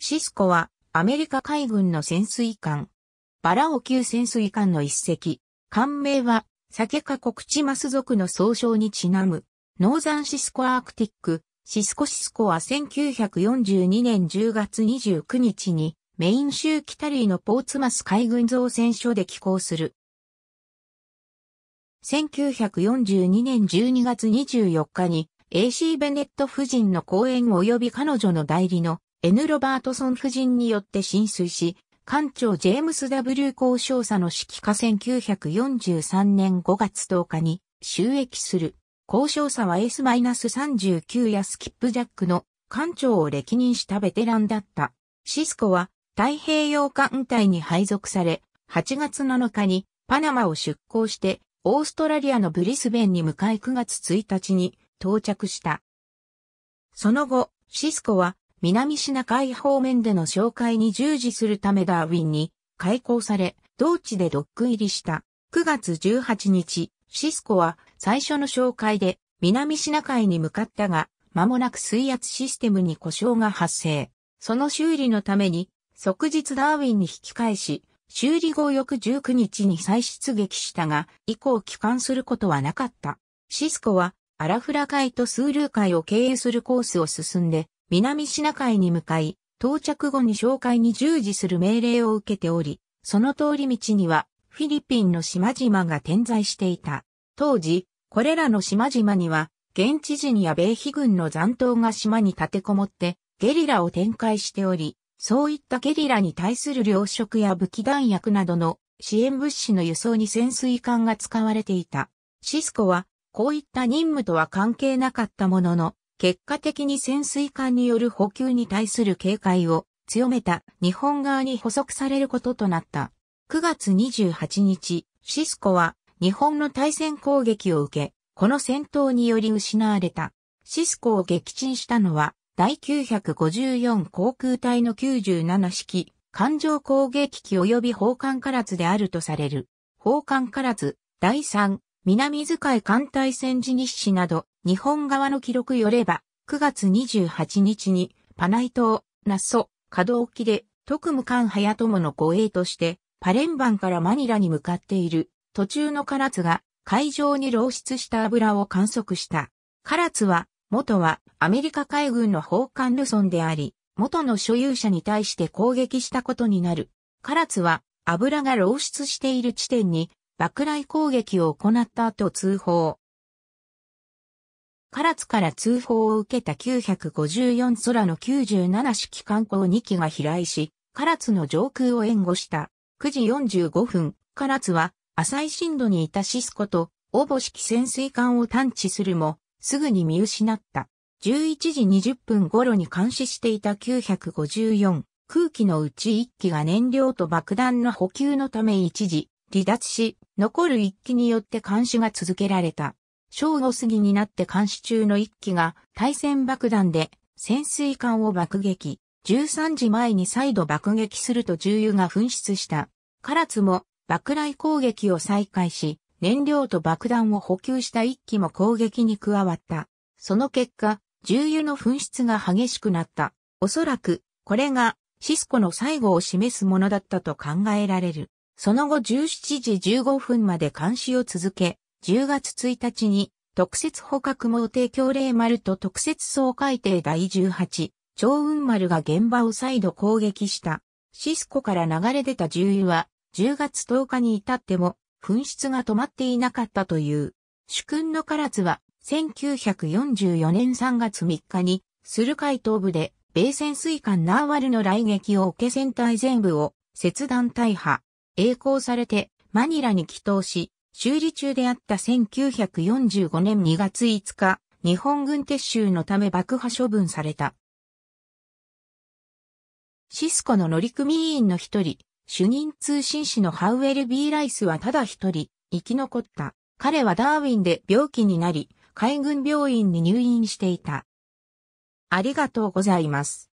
シスコはアメリカ海軍の潜水艦。バラオ級潜水艦の一隻。艦名は、酒か国チマス族の総称にちなむ。ノーザンシスコアークティック。シスコシスコは1942年10月29日にメイン州北リーのポーツマス海軍造船所で寄港する。1942年12月24日に AC ベネット夫人の講演及び彼女の代理の N. ロバートソン夫人によって浸水し、艦長ジェームス W 交渉者の指揮下1943年5月10日に収益する。交渉者は S-39 やスキップジャックの艦長を歴任したベテランだった。シスコは太平洋艦隊に配属され、8月7日にパナマを出港して、オーストラリアのブリスベンに向かい9月1日に到着した。その後、シスコは南シナ海方面での紹介に従事するためダーウィンに開港され、同地でドック入りした。9月18日、シスコは最初の紹介で南シナ海に向かったが、間もなく水圧システムに故障が発生。その修理のために、即日ダーウィンに引き返し、修理後翌19日に再出撃したが、以降帰還することはなかった。シスコは、アラフラ海とスールー海を経由するコースを進んで、南シナ海に向かい、到着後に紹介に従事する命令を受けており、その通り道にはフィリピンの島々が点在していた。当時、これらの島々には、現地人や米非軍の残党が島に立てこもって、ゲリラを展開しており、そういったゲリラに対する糧食や武器弾薬などの支援物資の輸送に潜水艦が使われていた。シスコは、こういった任務とは関係なかったものの、結果的に潜水艦による補給に対する警戒を強めた日本側に捕捉されることとなった。9月28日、シスコは日本の対戦攻撃を受け、この戦闘により失われた。シスコを撃沈したのは第954航空隊の97式艦上攻撃機及び砲艦唐津であるとされる。砲艦唐津第3南遣い艦隊戦時日誌など、日本側の記録よれば、9月28日に、パナイ島、ナッソ、カド沖で、特務艦早友の護衛として、パレンバンからマニラに向かっている、途中の唐津が、海上に漏出した油を観測した。唐津は、元はアメリカ海軍の砲艦ルソンであり、元の所有者に対して攻撃したことになる。唐津は油が漏出している地点に爆雷攻撃を行った後通報。唐津から通報を受けた954空の97式艦砲2機が飛来し、唐津の上空を援護した。9時45分、唐津は浅い深度にいたシスコと、応募式潜水艦を探知するも、すぐに見失った。11時20分頃に監視していた954、空機のうち1機が燃料と爆弾の補給のため一時離脱し、残る一機によって監視が続けられた。正午過ぎになって監視中の一機が対戦爆弾で潜水艦を爆撃。13時前に再度爆撃すると重油が噴出した。唐津も爆雷攻撃を再開し、燃料と爆弾を補給した一機も攻撃に加わった。その結果、重油の噴出が激しくなった。おそらく、これがシスコの最後を示すものだったと考えられる。その後17時15分まで監視を続け、10月1日に特設捕獲網提供令丸と特設総海艇第18、超雲丸が現場を再度攻撃した。シスコから流れ出た重油は10月10日に至っても噴出が止まっていなかったという。主君の唐津は1944年3月3日にスル海東部で米潜水艦ナーワルの来撃を受け船体全部を切断大破。栄光されてマニラに帰投し、修理中であった1945年2月5日、日本軍撤収のため爆破処分された。シスコの乗組員の一人、主任通信士のハウエル・ビー・ライスはただ一人、生き残った。彼はダーウィンで病気になり、海軍病院に入院していた。ありがとうございます。